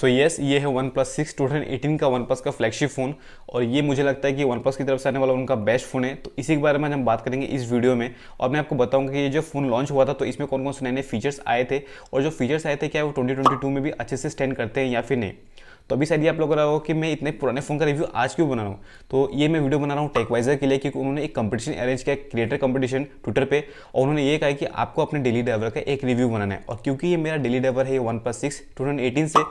so yes yes ये है OnePlus six two thousand eighteen का वन प्लस का फ्लैगशिप फोन और ये मुझे लगता है कि वन प्लस की तरफ से आने वाला उनका बेस्ट फोन है तो इसी के बारे में हम बात करेंगे इस वीडियो में और मैं आपको बताऊंगा कि ये जो फोन लॉन्च हुआ था तो इसमें कौन कौन से नए नए फीचर्स आए थे और जो फीचर्स आए थे क्या वो ट्वेंटी ट्वेंटी टू में भी अच्छे से स्टैंड करते हैं या फिर नहीं तो अभी शायद आप लोग रहा हो कि मैं इतने पुराने फ़ोन का रिव्यू आज क्यों बना रहा हूँ तो ये मैं वीडियो बना रहा हूँ टेकवाइजर के लिए क्योंकि उन्होंने एक कंपटीशन अरेंज किया क्रिएटर कंपटीशन ट्विटर पे और उन्होंने ये कहा कि आपको अपने डेली ड्राइवर का एक रिव्यू बनाना है और क्योंकि ये मेरा डेली ड्राइवर है ये OnePlus six two thousand eighteen से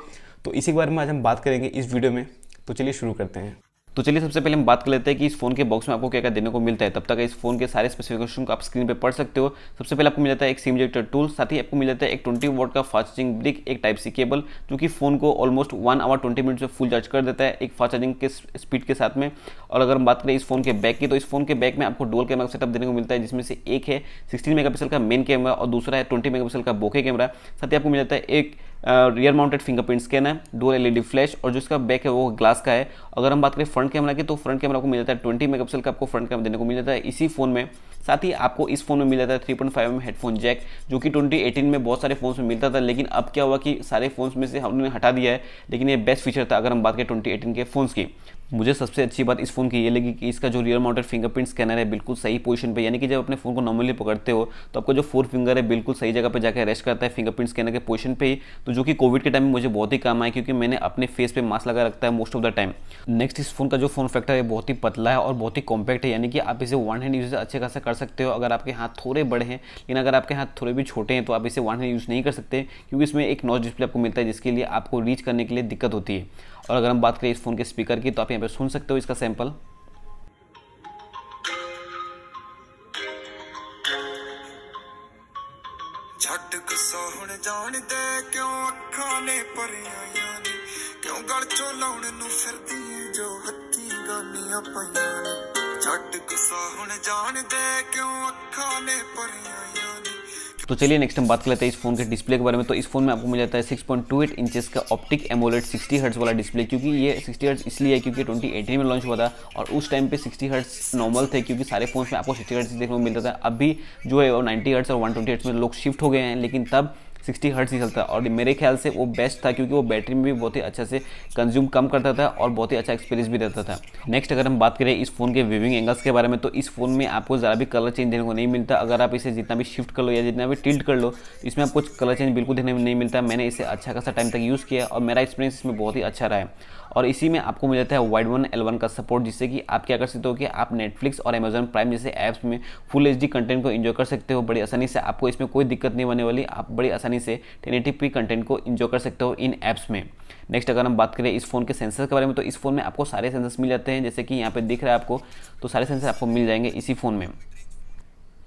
तो इसी के बारे में आज हम बात करेंगे इस वीडियो में तो चलिए शुरू करते हैं तो चलिए सबसे पहले हम बात कर लेते हैं कि इस फोन के बॉक्स में आपको क्या क्या देने को मिलता है तब तक इस फोन के सारे स्पेसिफिकेशन को आप स्क्रीन पे पढ़ सकते हो सबसे पहले आपको मिल जाता है एक सिम जेक्टर टूल साथ ही आपको मिल जाता है एक 20 वोट का फास्ट चार्जिंग ब्रिक एक टाइप सी केबल जो कि फोन को almost one hour twenty minute में फुल चार्ज कर देता है एक फास्ट चार्जिंग के स्पीड के साथ में और अगर हम बात करें इस फोन के बैक की तो इस फोन के बैक में आपको डोल कैमरा सेटअप देने को मिलता है जिसमें से एक है सिक्सटीन मेगा का मेन कैमरा और दूसरा है ट्वेंटी मेगा का बोके कैमरा साथ ही आपको मिल जाता है एक रियर माउंटेड फिंगरप्रिंट स्कैन है डुअल एलईडी फ्लैश और जो इसका बैक है वो ग्लास का है अगर हम बात करें फ्रंट कैमरा की तो फ्रंट कैमरा आपको मिल जाता है ट्वेंटी मेगापिक्सल का आपको फ्रंट कैमरा देने को मिल जाता है इसी फोन में साथ ही आपको इस फोन में मिल जाता है three point five M headphone jack जो कि ट्वेंटी एटीन में बहुत सारे फोन्स में मिलता था लेकिन अब क्या हुआ कि सारे फोन्स में से हमने हटा दिया है लेकिन ये बेस्ट फीचर था अगर हम बात करें ट्वेंटी एटीन के फोन्स की मुझे सबसे अच्छी बात इस फ़ोन की ये लगी कि इसका जो रियर माउंटेड फिंगरप्रिंट स्कैनर है बिल्कुल सही पोजीशन पे यानी कि जब अपने फ़ोन को नॉर्मली पकड़ते हो तो आपका जो फोर फिंगर है बिल्कुल सही जगह पर जाकर रेस्ट करता है फिंगरप्रिंट स्कैनर के पोजीशन पे ही तो जो कि कोविड के टाइम में मुझे बहुत ही काम आया क्योंकि मैंने अपने फेस पे मास्क लगा रखता है most of the time next इस फोन का जो फोन फैक्टर है बहुत ही पतला है और बहुत ही कॉम्पैक्ट है यानी कि आप इसे वन हैंड यूज अच्छे खासा कर सकते हो अगर आपके हाथ थोड़े बड़े हैं लेकिन अगर आपके हाथ थोड़े भी छोटे हैं तो आप इसे वन हैंड यूज़ नहीं कर सकते क्योंकि इसमें एक नॉच डिस्प्ले आपको मिलता है जिसके लिए आपको रीच करने के लिए दिक्कत होती है और अगर हम बात करें इस फोन के स्पीकर की तो आप यहाँ पर सुन सकते हो इसका सैम्पल जान दे क्यों अखा ने ਨੇ क्यों गल चो ਲਾਉਣ फिर जो हथी गानिया पाइया ਗਾਨੀਆਂ गुस्सा हूं जान दे क्यों अखा ने ਅੱਖਾਂ तो चलिए नेक्स्ट हम बात कर लेते हैं इस फोन के डिस्प्ले के बारे में तो इस फोन में आपको मिल जाता है 6.28 पॉइंट इंचेस का ऑप्टिक एमोलेट 60 हर्ट्स वाला डिस्प्ले क्योंकि ये 60 हर्ट्स इसलिए है क्योंकि 2018 में लॉन्च हुआ था और उस टाइम पे 60 हर्ट्स नॉर्मल थे क्योंकि सारे फोन में आपको सिक्सटी हर्ट्स देखने को मिलता था अभी जो है वो 90 हर्ट्स और वन ट्वेंटी में लोग शिफ्ट हो गए हैं लेकिन तब सिक्सटी हर्ट्स ही चलता और मेरे ख्याल से वो बेस्ट था क्योंकि वो बैटरी में भी बहुत ही अच्छे से कंज्यूम कम करता था और बहुत ही अच्छा एक्सपीरियंस भी रहता था नेक्स्ट अगर हम बात करें इस फ़ोन के व्यूविंग एंगल्स के बारे में तो इस फ़ोन में आपको ज़रा भी कलर चेंज देखने को नहीं मिलता अगर आप इसे जितना भी शिफ्ट कर लो या जितना भी टिल्ट कर लो तो इसमें आपको कलर चेंज बिल्कुल देखने को नहीं मिलता मैंने इसे अच्छा खासा टाइम तक यूज़ किया और मेरा एक्सपीरियंस इसमें बहुत ही अच्छा रहा है और इसी में आपको मिल जाता है वाइड वन एल वन का सपोर्ट जिससे कि आप क्या कर सकते हो कि आप नेटफ्लिक्स और अमेजॉन प्राइम जैसे ऐप्स में फुल एच कंटेंट को इन्जॉय कर सकते हो बड़ी आसानी से आपको इसमें कोई दिक्कत नहीं होने वाली आप बड़ी आसानी से टेन कंटेंट को इन्जॉय कर सकते हो इन ऐप्स में नेक्स्ट अगर हम बात करें इस फ़ोन के सेंसर के बारे में तो इस फ़ोन में आपको सारे सेंसर्स मिल जाते हैं जैसे कि यहाँ पर दिख रहा है आपको तो सारे सेंसर आपको मिल जाएंगे इसी फ़ोन में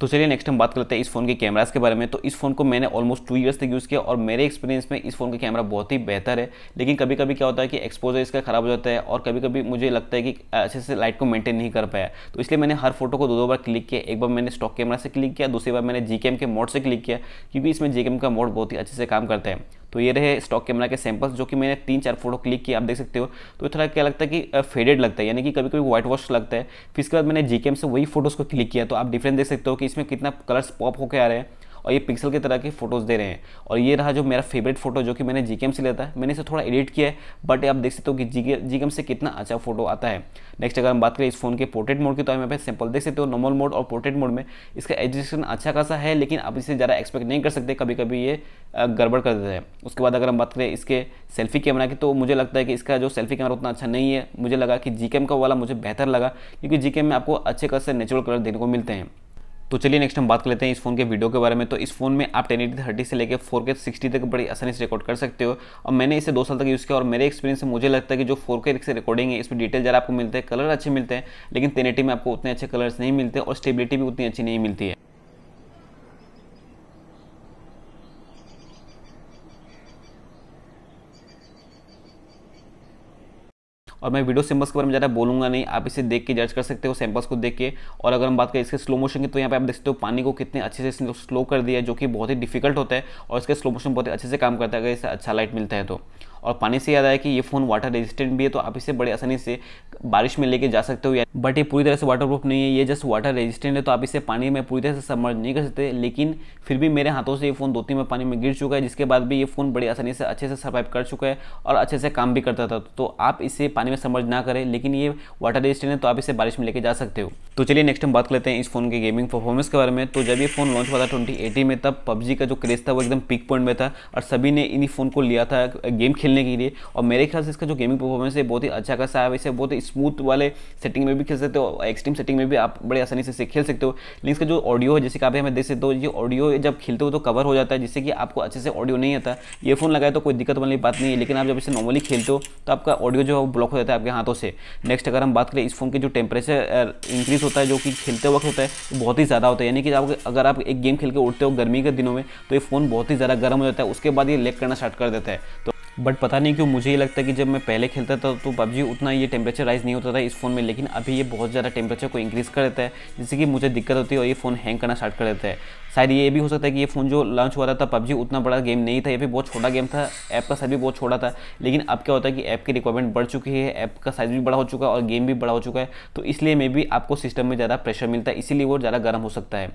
तो चलिए नेक्स्ट हम बात करते हैं इस फ़ोन के कैमरास के बारे में तो इस फ़ोन को मैंने ऑलमोस्ट टू ईयर्स तक यूज़ किया और मेरे एक्सपीरियंस में इस फ़ोन का कैमरा बहुत ही बेहतर है लेकिन कभी कभी क्या होता है कि एक्सपोजर इसका ख़राब हो जाता है और कभी कभी मुझे लगता है कि अच्छे से लाइट को मेंटेन नहीं कर पाया तो इसलिए मैंने हर फोटो को दो दो बार क्लिक किया एक बार मैंने स्टॉक कैमरा से क्लिक किया दूसरी बार मैंने जी के मोड से क्लिक किया क्योंकि इसमें जी का मोड बहुत ही अच्छे से काम करता है तो ये रहे स्टॉक कैमरा के सैंपल्स जो कि मैंने तीन चार फोटो क्लिक किया आप देख सकते हो तो थोड़ा क्या लगता है कि फेडेड लगता है यानी कि कभी कभी व्हाइट वॉश लगता है फिर इसके बाद मैंने जी से वही फोटोज़ को क्लिक किया तो आप डिफरेंस देख सकते हो कि इसमें कितना कलर्स पॉप होकर आ रहे हैं और ये पिक्सल की तरह की फोटोज़ दे रहे हैं और ये रहा जो मेरा फेवरेट फोटो जो कि मैंने जी से लेता है मैंने इसे थोड़ा एडिट किया है बट आप देख सकते हो कि जी से कितना अच्छा फोटो आता है नेक्स्ट अगर हम बात करें इस फोन के पोर्ट्रेट मोड की तो हम यहाँ सिंपल देख सकते हो नॉर्मल मोड और पोर्ट्रेट मोड में इसका एजुकेशन अच्छा खासा है लेकिन आप इसे ज़्यादा एक्सपेक्ट नहीं कर सकते कभी कभी ये गड़बड़ कर देते हैं उसके बाद अगर हम बात करें इसके सेल्फी कैमरा की तो मुझे लगता है कि इसका जो सेल्फी कैमरा उतना अच्छा नहीं है मुझे लगा कि जी का वाला मुझे बेहतर लगा क्योंकि जी में आपको अच्छे खासे नेचुरल कलर देखने को मिलते हैं तो चलिए नेक्स्ट हम बात कर लेते हैं इस फोन के वीडियो के बारे में तो इस फोन में आप टेन एटी थर्टी से लेकर फोर के सिक्सटी तक बड़ी आसानी से रिकॉर्ड कर सकते हो और मैंने इसे दो साल तक यूज़ किया और मेरे एक्सपीरियंस से मुझे लगता है कि जो फोर के से रिकॉर्डिंग है इसमें डिटेल ज़रा आपको मिलते हैं कलर अच्छे मिलते हैं लेकिन टेन में आपको उतने अच्छे कलर्स नहीं मिलते और स्टेबिलिटी भी उतनी अच्छी नहीं मिलती है और मैं वीडियो सैम्पल्स के बारे में ज़्यादा बोलूँगा नहीं आप इसे देख के जज कर सकते हो सैम्पल्स को देख के और अगर हम बात करें इसके स्लो मोशन की तो यहाँ पे आप देख सकते हो पानी को कितने अच्छे से स्लो कर दिया जो कि बहुत ही डिफिकल्ट होता है और इसके स्लो मोशन बहुत ही अच्छे से काम करता है अगर इसे अच्छा लाइट मिलता है तो और पानी से याद आया कि ये फ़ोन वाटर रेजिस्टेंट भी है तो आप इसे बड़े आसानी से बारिश में लेके जा सकते हो या बट ये पूरी तरह से वाटर प्रूफ नहीं है ये जस्ट वाटर रेजिस्टेंट है तो आप इसे पानी में पूरी तरह से समर्ज नहीं कर सकते लेकिन फिर भी मेरे हाथों से ये फ़ोन दो तीन बार पानी में गिर चुका है जिसके बाद भी ये फ़ोन बड़ी आसानी से अच्छे से सर्वाइव कर चुका है और अच्छे से काम भी करता था तो आप इसे पानी पानी में समझ ना करें लेकिन ये वाटर रेजिस्टेंट है तो आप इसे बारिश में लेके जा सकते हो तो चलिए नेक्स्ट हम बात करते हैं इस फोन के गेमिंग परफॉर्मेंस के बारे में तो जब ये फोन लॉन्च हुआ था ट्वेंटी में तब पबजी का जो क्रेज था वो एकदम पिक पॉइंट में था और सभी ने इन फ़ोन को लिया था गेम खेलने के लिए और मेरे ख्याल से इसका जो गेमिंग परफॉर्मेंस है बहुत ही अच्छा खासा है इसे बहुत ही स्मूथ वाले सेटिंग में भी खेल सकते हो एक्सट्रीम सेटिंग में भी आप बड़े आसानी से खेल सकते हो लेकिन इसका जो ऑडियो है जैसे कि आप हमें देख सकते हो ये ऑडियो जब खेलते हो तो कवर हो जाता है जिससे कि आपको अच्छे से ऑडियो नहीं आता ये फोन लगाए तो कोई दिक्कत वाली बात नहीं है लेकिन आप जब इसे नॉर्मली खेलते हो तो आपका ऑडियो जो है वो ब्लॉक हो हो जाता है आपके हाथों से नेक्स्ट अगर हम बात करें इस फोन के जो टेम्परेचर इंक्रीज़ होता है जो कि खेलते वक्त होता है तो बहुत ही ज़्यादा होता है यानी कि आप अगर आप एक गेम खेल के उठते हो गर्मी के दिनों में तो ये फ़ोन बहुत ही ज़्यादा गर्म हो जाता है उसके बाद ये लेक करना स्टार्ट कर देता है तो बट पता नहीं क्यों मुझे ये लगता है कि जब मैं पहले खेलता था तो पबजी उतना ये टेम्परेचर राइज नहीं होता था इस फ़ोन में लेकिन अभी ये बहुत ज़्यादा टेम्परेचर को इंक्रीज़ कर देता है जिससे कि मुझे दिक्कत होती है और ये फ़ोन हैंग करना स्टार्ट कर देता है शायद ये भी हो सकता है कि ये फ़ोन जो लॉन्च हुआ था पबजी उतना बड़ा गेम नहीं था ये भी बहुत छोटा गेम था ऐप का साइज़ भी बहुत छोटा था लेकिन अब क्या होता है कि ऐप की रिक्वायरमेंट बढ़ चुकी है ऐप का साइज़ भी बड़ा हो चुका है और गेम भी बड़ा हो चुका है तो इसलिए मे भी आपको सिस्टम में ज़्यादा प्रेशर मिलता है इसीलिए वो ज़्यादा गर्म हो सकता है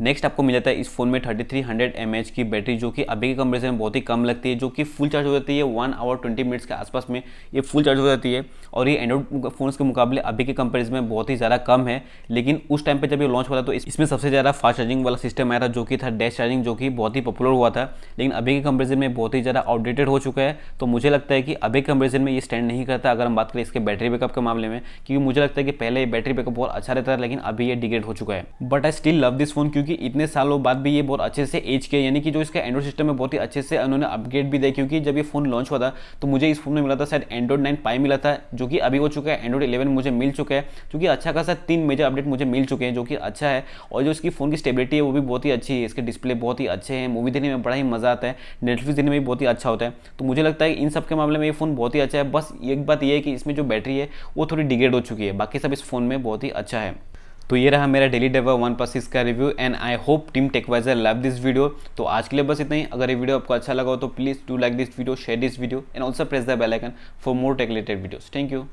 नेक्स्ट आपको मिल जाता है इस फोन में 3300 एच की बैटरी जो कि अभी के कंपेरिजन में बहुत ही कम लगती है जो कि फुल चार्ज हो जाती है वन आवर ट्वेंटी मिनट्स के आसपास में ये फुल चार्ज हो जाती है और ये एंड्रॉइड फोन्स के मुकाबले अभी के कंपेरिजन में बहुत ही ज़्यादा कम है लेकिन उस टाइम पर जब ये लॉन्च हुआ था तो इसमें सबसे ज़्यादा फास्ट चार्जिंग वाला सिस्टम आया था जो कि था डैश चार्जिंग जो कि बहुत ही पॉपुलर हुआ था लेकिन अभी के कंपेरिजन में बहुत ही ज़्यादा आउटडेटेड हो चुका है तो मुझे लगता है कि अभी के कंपेरिजन में ये स्टैंड नहीं करता अगर हम बात करें इसके बैटरी बैकअप के मामले में क्योंकि मुझे लगता है कि पहले ये बैटरी बैकअप बहुत अच्छा रहता था लेकिन अभी ये डिग्रेड हो चुका है but I still love this phone क्योंकि क्योंकि इतने सालों बाद भी ये बहुत अच्छे से एज किया यानी कि जो इसका एंड्रॉइड सिस्टम है बहुत ही अच्छे से उन्होंने अपग्रेड भी दिया क्योंकि जब ये फोन लॉन्च हुआ था तो मुझे इस फोन में मिला था शायद एंड्रॉइड नाइन पाई मिला था जो कि अभी हो चुका है एंड्रॉइड इलेवन मुझे मिल चुका है क्योंकि अच्छा खासा तीन मेजर अपडेट मुझे मिल चुके हैं जो कि अच्छा है और जो इसकी फ़ोन की स्टेबिलिटी है वो भी बहुत ही अच्छी है इसके डिस्प्ले बहुत ही अच्छे हैं मूवी देखने में बड़ा ही मज़ा आता है नेटफ्लिक्स देखने में भी बहुत ही अच्छा होता है तो मुझे लगता है इन सब के मामले में ये फ़ोन बहुत ही अच्छा है बस एक बात यह है कि इसमें जो बैटरी है वो थोड़ी डिग्रेड हो चुकी है बाकी सब इस फ़ोन में बहुत ही अच्छा है तो ये रहा मेरा daily driver OnePlus six का review and I hope team Techwiser love this video तो आज के लिए बस इतना ही अगर ये वीडियो आपको अच्छा लगा हो तो please do like this video share this video and also press the bell icon for more tech related videos thank you